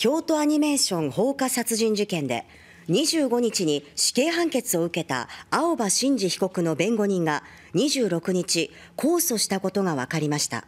京都アニメーション放火殺人事件で25日に死刑判決を受けた青葉真司被告の弁護人が26日控訴したことが分かりました。